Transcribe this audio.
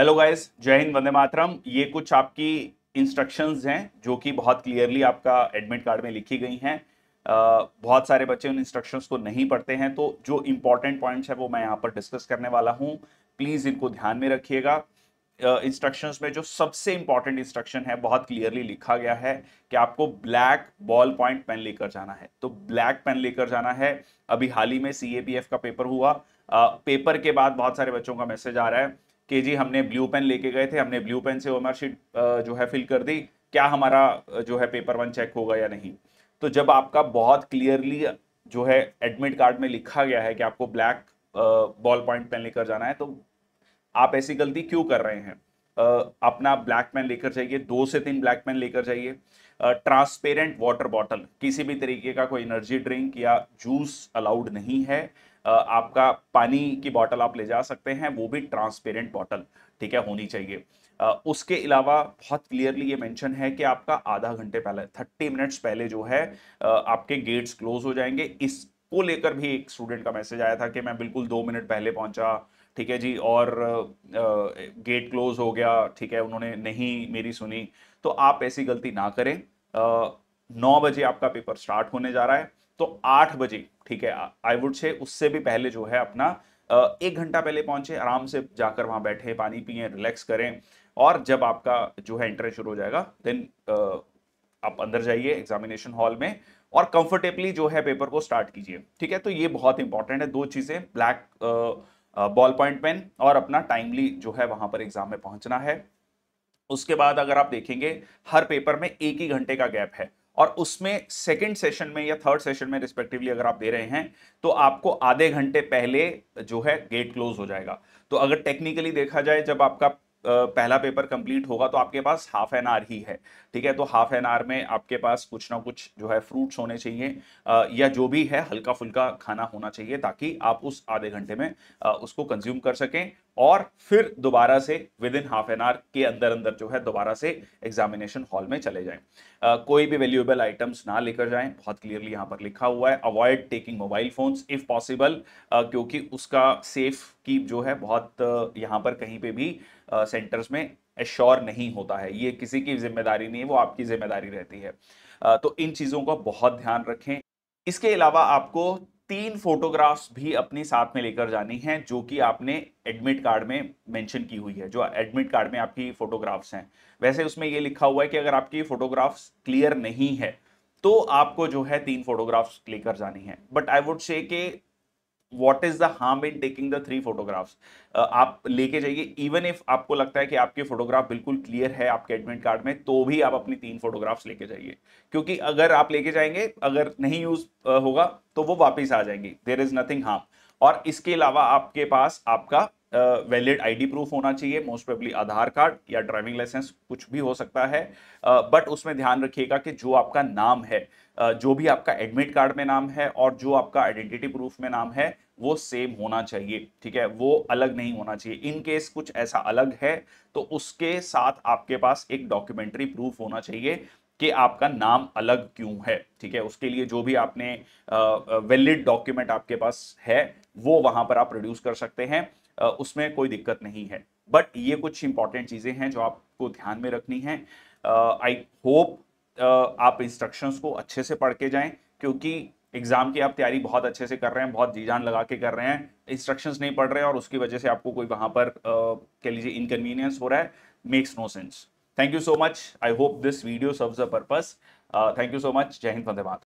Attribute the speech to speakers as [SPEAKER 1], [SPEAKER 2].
[SPEAKER 1] hello guys जय हिंद वंदे मातरम ये कुछ आपकी इंस्ट्रक्शंस हैं जो कि बहुत क्लियरली आपका एडमिट कार्ड में लिखी गई हैं बहुत सारे बच्चे उन इंस्ट्रक्शंस को नहीं पढ़ते हैं तो जो इंपॉर्टेंट पॉइंट्स है वो मैं यहाँ पर डिस्कस करने वाला हूँ प्लीज़ इनको ध्यान में रखिएगा इंस्ट्रक्शंस में जो सबसे इंपॉर्टेंट इंस्ट्रक्शन है बहुत क्लियरली लिखा गया है कि आपको ब्लैक बॉल पॉइंट पेन लेकर जाना है तो ब्लैक पेन लेकर जाना है अभी हाल ही में सी का पेपर हुआ पेपर के बाद बहुत सारे बच्चों का मैसेज आ रहा है कि जी हमने ब्लू पेन लेके गए थे हमने ब्लू पेन से वो शीट जो है फिल कर दी क्या हमारा जो है पेपर वन चेक होगा या नहीं तो जब आपका बहुत क्लियरली जो है एडमिट कार्ड में लिखा गया है कि आपको ब्लैक बॉल पॉइंट पेन लेकर जाना है तो आप ऐसी गलती क्यों कर रहे हैं अपना ब्लैक पेन लेकर जाइए दो से तीन ब्लैक पेन लेकर जाइए ट्रांसपेरेंट वाटर बॉटल किसी भी तरीके का कोई एनर्जी ड्रिंक या जूस अलाउड नहीं है आपका पानी की बॉटल आप ले जा सकते हैं वो भी ट्रांसपेरेंट बॉटल ठीक है होनी चाहिए उसके अलावा बहुत क्लियरली ये मेंशन है कि आपका आधा घंटे पहले थर्टी मिनट्स पहले जो है आपके गेट्स क्लोज हो जाएंगे इसको लेकर भी एक स्टूडेंट का मैसेज आया था कि मैं बिल्कुल दो मिनट पहले पहुंचा ठीक है जी और गेट क्लोज हो गया ठीक है उन्होंने नहीं मेरी सुनी तो आप ऐसी गलती ना करें नौ बजे आपका पेपर स्टार्ट होने जा रहा है तो आठ बजे ठीक है आई वुड से उससे भी पहले जो है अपना एक घंटा पहले पहुंचे आराम से जाकर वहां बैठे पानी पिए रिलैक्स करें और जब आपका जो है एंट्रेंस शुरू हो जाएगा देन आप अंदर जाइए एग्जामिनेशन हॉल में और कंफर्टेबली जो है पेपर को स्टार्ट कीजिए ठीक है तो ये बहुत इंपॉर्टेंट है दो चीज़ें ब्लैक बॉल पॉइंट पेन और अपना टाइमली जो है वहां पर एग्जाम में पहुंचना है उसके बाद अगर आप देखेंगे हर पेपर में एक ही घंटे का गैप है और उसमें सेकंड सेशन में या थर्ड सेशन में रिस्पेक्टिवली अगर आप दे रहे हैं तो आपको आधे घंटे पहले जो है गेट क्लोज हो जाएगा तो अगर टेक्निकली देखा जाए जब आपका पहला पेपर कंप्लीट होगा तो आपके पास हाफ एन आवर ही है ठीक है तो हाफ एन आवर में आपके पास कुछ ना कुछ जो है फ्रूट्स होने चाहिए या जो भी है हल्का फुल्का खाना होना चाहिए ताकि आप उस आधे घंटे में उसको कंज्यूम कर सकें और फिर दोबारा से within half an hour के अंदर अंदर जो है दोबारा से एग्जामिनेशन हॉल में चले जाएं कोई भी वैल्यूएबल आइटम्स ना लेकर जाएं बहुत क्लियरली यहाँ पर लिखा हुआ है avoid taking mobile phones if possible क्योंकि उसका सेफ कीप जो है बहुत यहाँ पर कहीं पे भी सेंटर्स में एश्योर नहीं होता है ये किसी की जिम्मेदारी नहीं है वो आपकी जिम्मेदारी रहती है तो इन चीज़ों का बहुत ध्यान रखें इसके अलावा आपको तीन फोटोग्राफ्स भी अपने साथ में लेकर जानी है जो कि आपने एडमिट कार्ड में मेंशन की हुई है जो एडमिट कार्ड में आपकी फोटोग्राफ्स हैं वैसे उसमें ये लिखा हुआ है कि अगर आपकी फोटोग्राफ्स क्लियर नहीं है तो आपको जो है तीन फोटोग्राफ्स लेकर जानी है बट आई वुड से कि what is the harm in taking the three photographs आप लेके जाइए इवन इफ आपको लगता है कि आपके फोटोग्राफ बिल्कुल क्लियर है आपके एडमिट कार्ड में तो भी आप अपनी तीन फोटोग्राफ्स लेके जाइए क्योंकि अगर आप लेके जाएंगे अगर नहीं यूज uh, होगा तो वो वापस आ जाएंगे देर इज नथिंग हार्म और इसके अलावा आपके पास आपका वैलिड आईडी प्रूफ होना चाहिए मोस्ट प्रोबली आधार कार्ड या ड्राइविंग लाइसेंस कुछ भी हो सकता है बट उसमें ध्यान रखिएगा कि जो आपका नाम है जो भी आपका एडमिट कार्ड में नाम है और जो आपका आइडेंटिटी प्रूफ में नाम है वो सेम होना चाहिए ठीक है वो अलग नहीं होना चाहिए इन केस कुछ ऐसा अलग है तो उसके साथ आपके पास एक डॉक्यूमेंट्री प्रूफ होना चाहिए कि आपका नाम अलग क्यों है ठीक है उसके लिए जो भी आपने वैलिड डॉक्यूमेंट आपके पास है वो वहां पर आप प्रोड्यूस कर सकते हैं उसमें कोई दिक्कत नहीं है बट ये कुछ इंपॉर्टेंट चीज़ें हैं जो आपको ध्यान में रखनी है आई होप आप इंस्ट्रक्शंस को अच्छे से पढ़ के जाएं क्योंकि एग्जाम की आप तैयारी बहुत अच्छे से कर रहे हैं बहुत जी जान लगा के कर रहे हैं इंस्ट्रक्शंस नहीं पढ़ रहे हैं और उसकी वजह से आपको कोई वहां पर कह लीजिए इनकन्वीनियंस हो रहा है makes no sense thank you so much I hope this video serves a purpose thank you so much जय हिंद वंदे मातरम